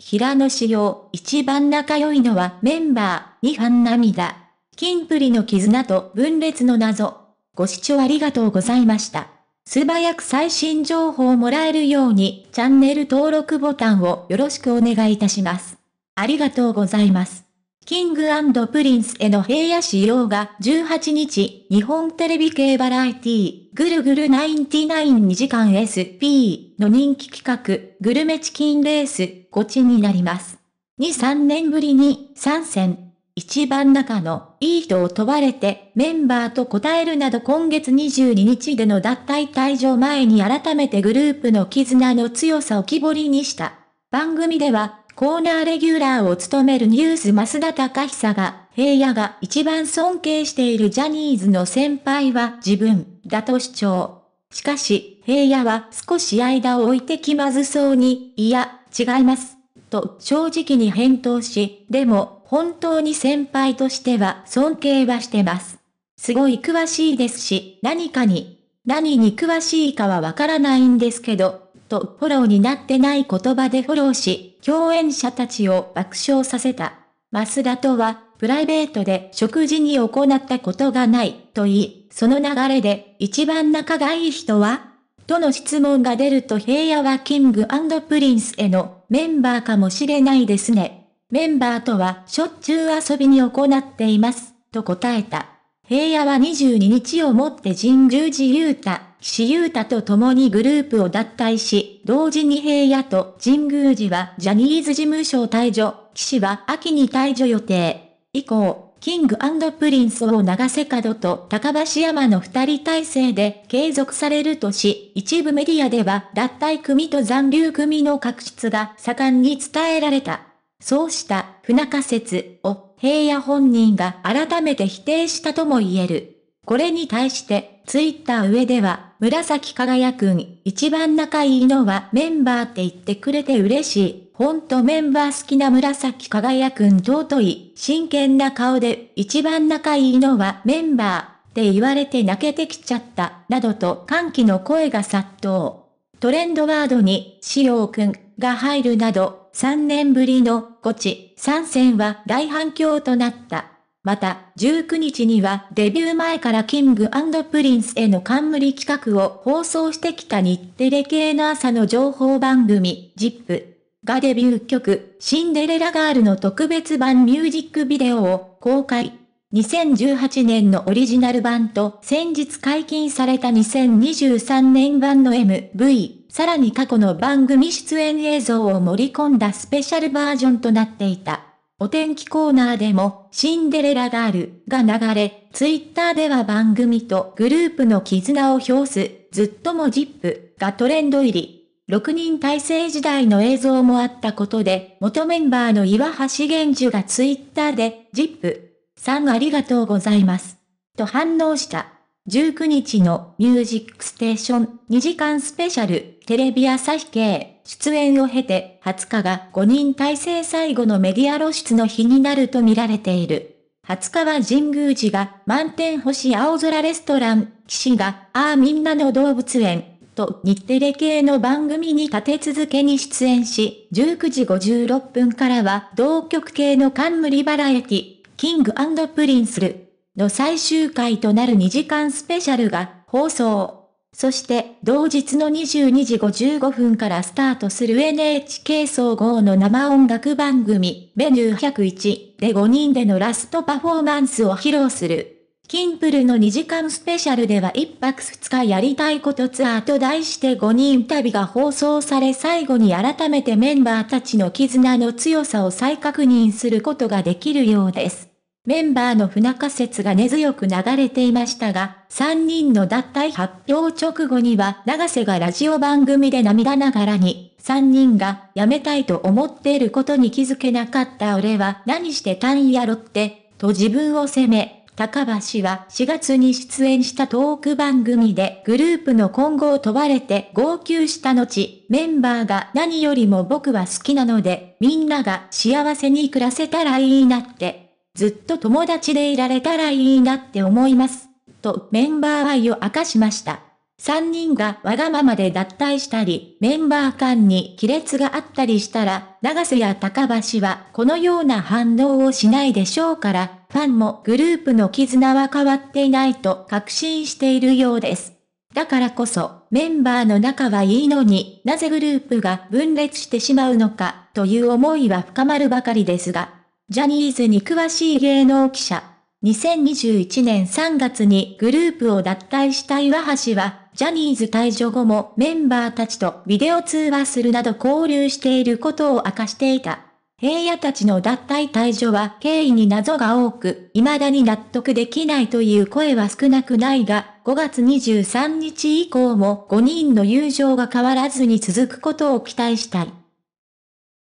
平野紫耀、一番仲良いのはメンバー、2班涙。金プリの絆と分裂の謎。ご視聴ありがとうございました。素早く最新情報をもらえるように、チャンネル登録ボタンをよろしくお願いいたします。ありがとうございます。キングプリンスへの平野仕様が18日、日本テレビ系バラエティー、ぐるぐる992時間 SP の人気企画、グルメチキンレース、こちになります。2、3年ぶりに参戦。一番中のいい人を問われてメンバーと答えるなど今月22日での脱退退場前に改めてグループの絆の強さを木彫りにした。番組ではコーナーレギュラーを務めるニュース増田隆久が、平野が一番尊敬しているジャニーズの先輩は自分、だと主張。しかし、平野は少し間を置いて気まずそうに、いや、違います。と正直に返答し、でも、本当に先輩としては尊敬はしてます。すごい詳しいですし、何かに、何に詳しいかはわからないんですけど、とフォローになってない言葉でフォローし、共演者たちを爆笑させた。増田とは、プライベートで食事に行ったことがない、と言い、その流れで、一番仲がいい人はとの質問が出ると平野はキングプリンスへのメンバーかもしれないですね。メンバーとはしょっちゅう遊びに行っています、と答えた。平野は22日をもって神宮寺勇太、岸優太と共にグループを脱退し、同時に平野と神宮寺はジャニーズ事務所を退場、岸は秋に退場予定。以降、キングプリンスを長瀬角と高橋山の二人体制で継続されるとし、一部メディアでは脱退組と残留組の確執が盛んに伝えられた。そうした不仲説を平野本人が改めて否定したとも言える。これに対して、ツイッター上では、紫輝くん、一番仲いいのはメンバーって言ってくれて嬉しい。ほんとメンバー好きな紫輝くん尊い。真剣な顔で、一番仲いいのはメンバーって言われて泣けてきちゃった。などと歓喜の声が殺到。トレンドワードに、しようくんが入るなど、3年ぶりのゴチ参戦は大反響となった。また、19日にはデビュー前からキングプリンスへの冠企画を放送してきた日テレ系の朝の情報番組、ジップがデビュー曲、シンデレラガールの特別版ミュージックビデオを公開。2018年のオリジナル版と先日解禁された2023年版の MV、さらに過去の番組出演映像を盛り込んだスペシャルバージョンとなっていた。お天気コーナーでもシンデレラガールが流れ、ツイッターでは番組とグループの絆を表す、ずっともジップがトレンド入り。6人体制時代の映像もあったことで、元メンバーの岩橋玄樹がツイッターで、ジップさんありがとうございます。と反応した。19日のミュージックステーション2時間スペシャルテレビ朝日系出演を経て20日が5人体制最後のメディア露出の日になると見られている。20日は神宮寺が満天星青空レストラン、岸がああみんなの動物園と日テレ系の番組に立て続けに出演し、19時56分からは同局系の冠バラエティ、キングプリンスルの最終回となる2時間スペシャルが放送。そして同日の22時55分からスタートする NHK 総合の生音楽番組メニュー101で5人でのラストパフォーマンスを披露する。キンプルの2時間スペシャルでは1泊2日やりたいことツアーと題して5人旅が放送され最後に改めてメンバーたちの絆の強さを再確認することができるようです。メンバーの不仲説が根強く流れていましたが、3人の脱退発表直後には、長瀬がラジオ番組で涙ながらに、3人が辞めたいと思っていることに気づけなかった俺は何してたんやろって、と自分を責め、高橋は4月に出演したトーク番組でグループの今後を問われて号泣した後、メンバーが何よりも僕は好きなので、みんなが幸せに暮らせたらいいなってずっと友達でいられたらいいなって思います。とメンバー愛を明かしました。3人がわがままで脱退したり、メンバー間に亀裂があったりしたら、長瀬や高橋はこのような反応をしないでしょうから、ファンもグループの絆は変わっていないと確信しているようです。だからこそ、メンバーの仲はいいのになぜグループが分裂してしまうのかという思いは深まるばかりですが、ジャニーズに詳しい芸能記者。2021年3月にグループを脱退した岩橋は、ジャニーズ退場後もメンバーたちとビデオ通話するなど交流していることを明かしていた。平野たちの脱退退場は経緯に謎が多く、未だに納得できないという声は少なくないが、5月23日以降も5人の友情が変わらずに続くことを期待したい。